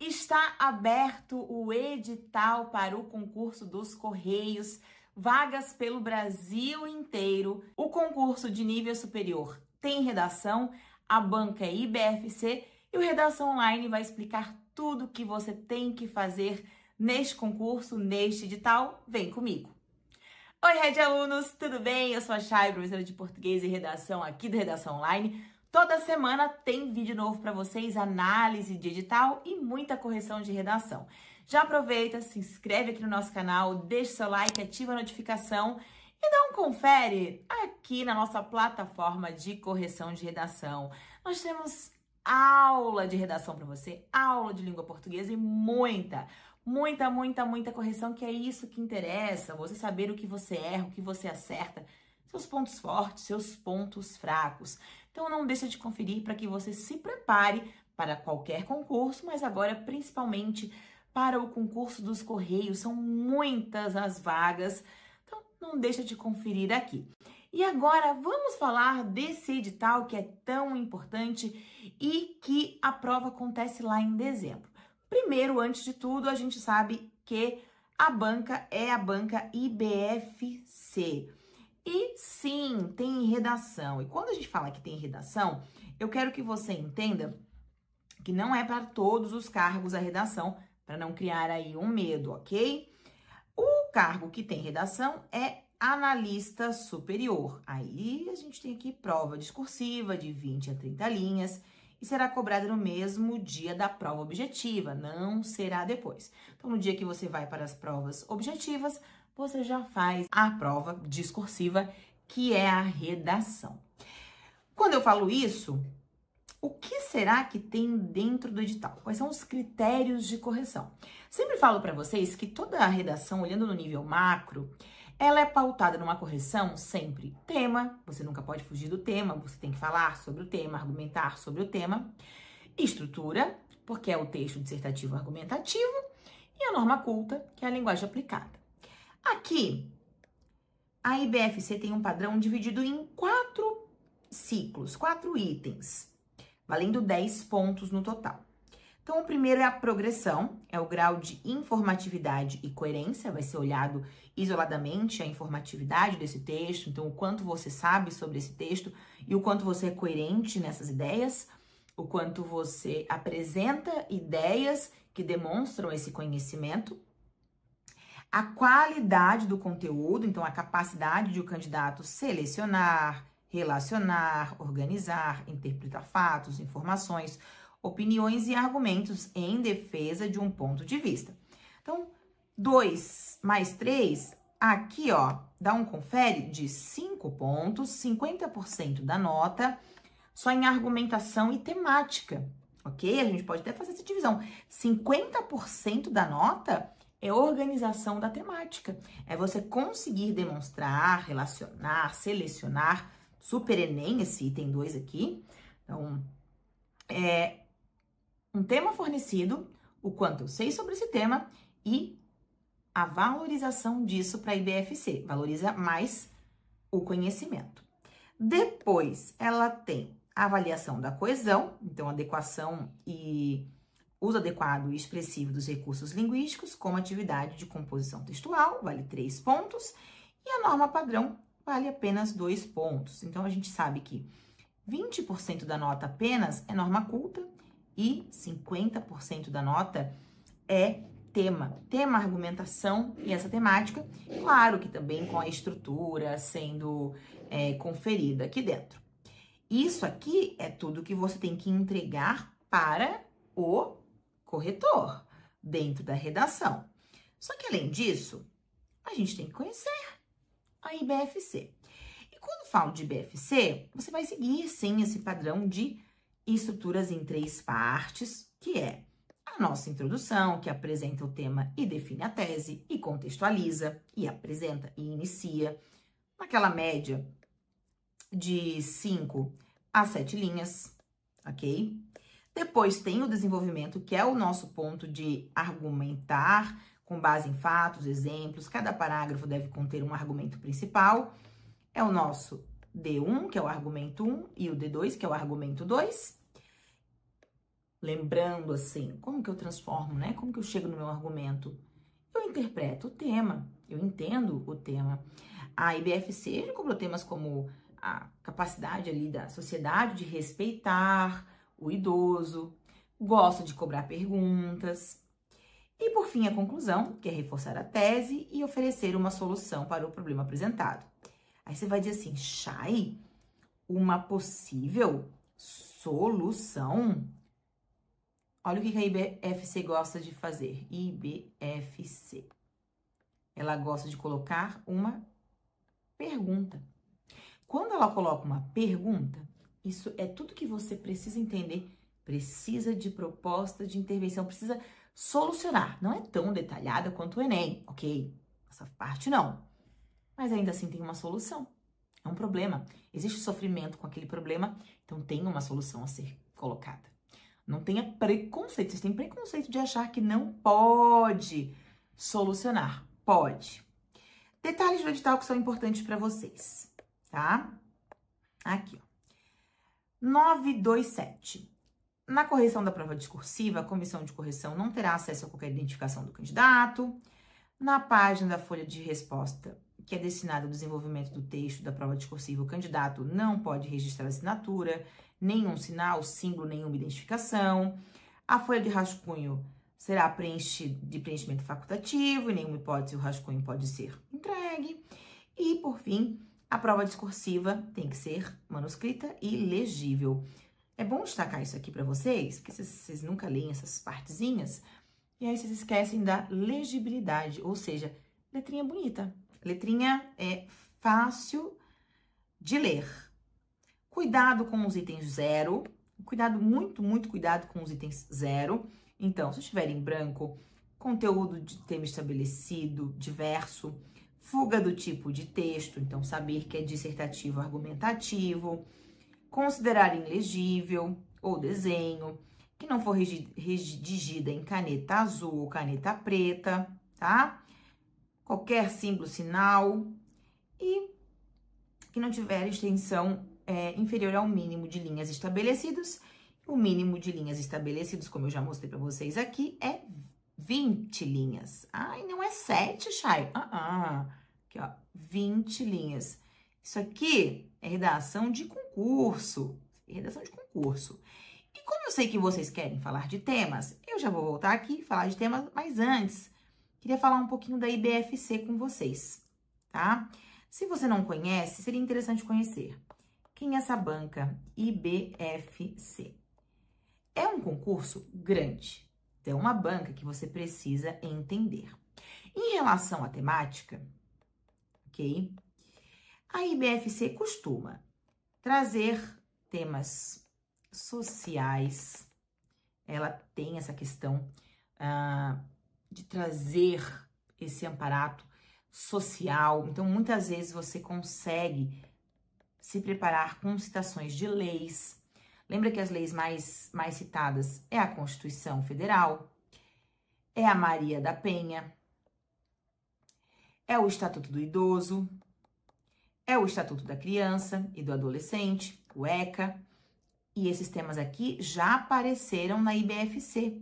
Está aberto o edital para o concurso dos Correios, vagas pelo Brasil inteiro. O concurso de nível superior tem redação, a banca é IBFC e o Redação Online vai explicar tudo o que você tem que fazer neste concurso, neste edital. Vem comigo! Oi, Red Alunos, tudo bem? Eu sou a Chay, professora de português e redação aqui do Redação Online. Toda semana tem vídeo novo para vocês, análise de edital e muita correção de redação. Já aproveita, se inscreve aqui no nosso canal, deixa seu like, ativa a notificação e dá um confere aqui na nossa plataforma de correção de redação. Nós temos aula de redação para você, aula de língua portuguesa e muita, muita, muita, muita correção, que é isso que interessa, você saber o que você erra, o que você acerta, seus pontos fortes, seus pontos fracos. Então não deixa de conferir para que você se prepare para qualquer concurso, mas agora principalmente para o concurso dos Correios, são muitas as vagas. Então não deixa de conferir aqui. E agora vamos falar desse edital que é tão importante e que a prova acontece lá em dezembro. Primeiro, antes de tudo, a gente sabe que a banca é a banca IBFC. E sim, tem redação. E quando a gente fala que tem redação, eu quero que você entenda que não é para todos os cargos a redação, para não criar aí um medo, ok? O cargo que tem redação é analista superior. Aí a gente tem aqui prova discursiva de 20 a 30 linhas e será cobrada no mesmo dia da prova objetiva, não será depois. Então, no dia que você vai para as provas objetivas, você já faz a prova discursiva, que é a redação. Quando eu falo isso, o que será que tem dentro do edital? Quais são os critérios de correção? Sempre falo para vocês que toda a redação, olhando no nível macro, ela é pautada numa correção sempre tema, você nunca pode fugir do tema, você tem que falar sobre o tema, argumentar sobre o tema, estrutura, porque é o texto dissertativo argumentativo, e a norma culta, que é a linguagem aplicada. Aqui, a IBFC tem um padrão dividido em quatro ciclos, quatro itens, valendo 10 pontos no total. Então, o primeiro é a progressão, é o grau de informatividade e coerência, vai ser olhado isoladamente a informatividade desse texto, então o quanto você sabe sobre esse texto e o quanto você é coerente nessas ideias, o quanto você apresenta ideias que demonstram esse conhecimento a qualidade do conteúdo, então a capacidade de o candidato selecionar, relacionar, organizar, interpretar fatos, informações, opiniões e argumentos em defesa de um ponto de vista. Então, 2 mais 3, aqui ó, dá um confere de 5 pontos, 50% da nota, só em argumentação e temática, ok? A gente pode até fazer essa divisão. 50% da nota é organização da temática. É você conseguir demonstrar, relacionar, selecionar. Super Enem, esse item 2 aqui. Então, é um tema fornecido, o quanto eu sei sobre esse tema e a valorização disso para a IBFC. Valoriza mais o conhecimento. Depois, ela tem a avaliação da coesão, então adequação e uso adequado e expressivo dos recursos linguísticos como atividade de composição textual, vale três pontos, e a norma padrão vale apenas dois pontos. Então, a gente sabe que 20% da nota apenas é norma culta e 50% da nota é tema. Tema, argumentação e essa temática, claro que também com a estrutura sendo é, conferida aqui dentro. Isso aqui é tudo que você tem que entregar para o corretor dentro da redação. Só que além disso, a gente tem que conhecer a IBFC. E quando falo de IBFC, você vai seguir sim esse padrão de estruturas em três partes, que é a nossa introdução, que apresenta o tema e define a tese, e contextualiza, e apresenta e inicia, naquela média de 5 a 7 linhas, ok? Depois tem o desenvolvimento, que é o nosso ponto de argumentar com base em fatos, exemplos. Cada parágrafo deve conter um argumento principal. É o nosso D1, que é o argumento 1, e o D2, que é o argumento 2. Lembrando assim, como que eu transformo, né? Como que eu chego no meu argumento? Eu interpreto o tema, eu entendo o tema. A IBFC já cobrou temas como a capacidade ali da sociedade de respeitar, o idoso, gosta de cobrar perguntas. E por fim, a conclusão, que é reforçar a tese e oferecer uma solução para o problema apresentado. Aí você vai dizer assim, Chay, uma possível solução? Olha o que a IBFC gosta de fazer. IBFC. Ela gosta de colocar uma pergunta. Quando ela coloca uma pergunta, isso é tudo que você precisa entender. Precisa de proposta de intervenção, precisa solucionar. Não é tão detalhada quanto o Enem, ok? Essa parte não. Mas ainda assim tem uma solução. É um problema. Existe sofrimento com aquele problema, então tem uma solução a ser colocada. Não tenha preconceito. Vocês têm preconceito de achar que não pode solucionar. Pode. Detalhes do edital que são importantes para vocês, tá? Aqui, ó. 927. Na correção da prova discursiva, a comissão de correção não terá acesso a qualquer identificação do candidato. Na página da folha de resposta, que é destinada ao desenvolvimento do texto da prova discursiva, o candidato não pode registrar assinatura, nenhum sinal, símbolo, nenhuma identificação. A folha de rascunho será preenchida de preenchimento facultativo, e nenhuma hipótese o rascunho pode ser entregue. E, por fim, a prova discursiva tem que ser manuscrita e legível. É bom destacar isso aqui para vocês, porque vocês, nunca leem essas partezinhas, e aí vocês esquecem da legibilidade, ou seja, letrinha bonita, letrinha é fácil de ler. Cuidado com os itens zero, cuidado, muito, muito cuidado com os itens zero. Então, se estiver em branco, conteúdo de tema estabelecido, diverso, fuga do tipo de texto, então saber que é dissertativo argumentativo, considerar ilegível ou desenho, que não for redigida em caneta azul ou caneta preta, tá? Qualquer símbolo, sinal e que não tiver extensão é, inferior ao mínimo de linhas estabelecidos. O mínimo de linhas estabelecidos, como eu já mostrei para vocês aqui, é 20 linhas. Ai, não é 7, Chay? Ah, ah, Aqui, ó, 20 linhas. Isso aqui é redação de concurso. É redação de concurso. E como eu sei que vocês querem falar de temas, eu já vou voltar aqui e falar de temas, mas antes, queria falar um pouquinho da IBFC com vocês, tá? Se você não conhece, seria interessante conhecer. Quem é essa banca? IBFC. É um concurso grande, então, uma banca que você precisa entender. Em relação à temática, ok? A IBFC costuma trazer temas sociais, ela tem essa questão ah, de trazer esse amparato social. Então, muitas vezes você consegue se preparar com citações de leis, Lembra que as leis mais, mais citadas é a Constituição Federal, é a Maria da Penha, é o Estatuto do Idoso, é o Estatuto da Criança e do Adolescente, o ECA, e esses temas aqui já apareceram na IBFC.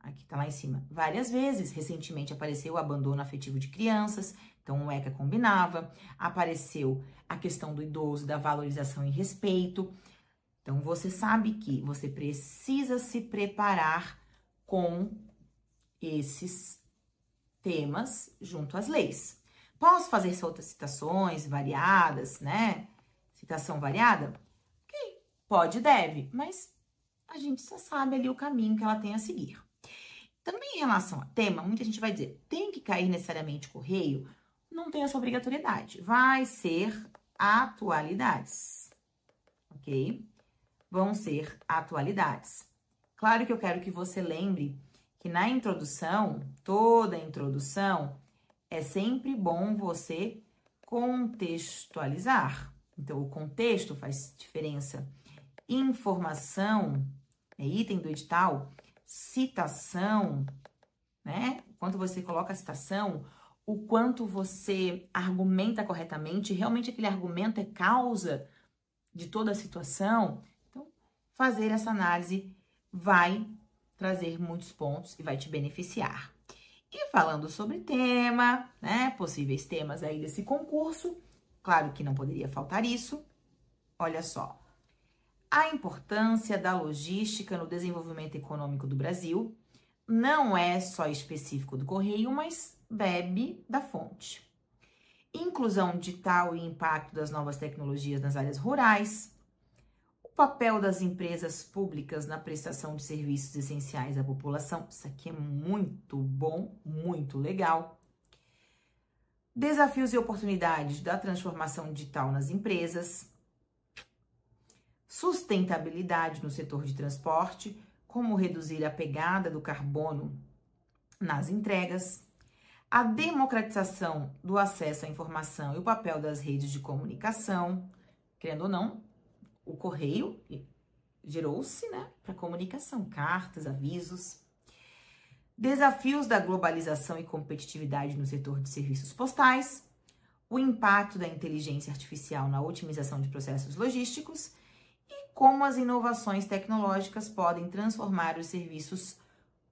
Aqui tá lá em cima, várias vezes. Recentemente apareceu o abandono afetivo de crianças, então o ECA combinava. Apareceu a questão do idoso, da valorização e respeito. Então, você sabe que você precisa se preparar com esses temas junto às leis. Posso fazer outras citações variadas, né? Citação variada? Ok, pode, deve, mas a gente já sabe ali o caminho que ela tem a seguir. Também em relação a tema, muita gente vai dizer, tem que cair necessariamente correio? Não tem essa obrigatoriedade, vai ser atualidades, ok? vão ser atualidades. Claro que eu quero que você lembre que na introdução, toda introdução, é sempre bom você contextualizar. Então, o contexto faz diferença. Informação, é item do edital, citação, né? Quando você coloca a citação, o quanto você argumenta corretamente, realmente aquele argumento é causa de toda a situação, fazer essa análise vai trazer muitos pontos e vai te beneficiar. E falando sobre tema, né, possíveis temas aí desse concurso, claro que não poderia faltar isso. Olha só. A importância da logística no desenvolvimento econômico do Brasil não é só específico do correio, mas bebe da fonte. Inclusão digital e impacto das novas tecnologias nas áreas rurais, o papel das empresas públicas na prestação de serviços essenciais à população. Isso aqui é muito bom, muito legal. Desafios e oportunidades da transformação digital nas empresas. Sustentabilidade no setor de transporte, como reduzir a pegada do carbono nas entregas. A democratização do acesso à informação e o papel das redes de comunicação. Querendo ou não, o correio gerou-se né, para comunicação, cartas, avisos. Desafios da globalização e competitividade no setor de serviços postais, o impacto da inteligência artificial na otimização de processos logísticos e como as inovações tecnológicas podem transformar os serviços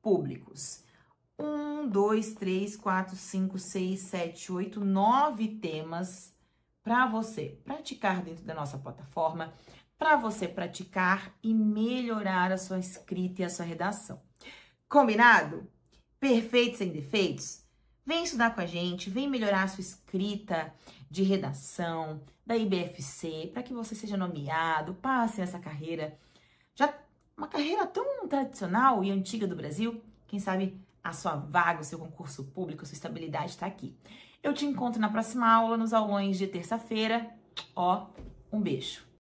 públicos. Um, dois, três, quatro, cinco, seis, sete, oito, nove temas para você praticar dentro da nossa plataforma para você praticar e melhorar a sua escrita e a sua redação. Combinado? Perfeito sem defeitos? Vem estudar com a gente, vem melhorar a sua escrita de redação da IBFC para que você seja nomeado, passe nessa carreira. Já uma carreira tão tradicional e antiga do Brasil, quem sabe a sua vaga, o seu concurso público, a sua estabilidade está aqui. Eu te encontro na próxima aula, nos aulões de terça-feira. Ó, um beijo.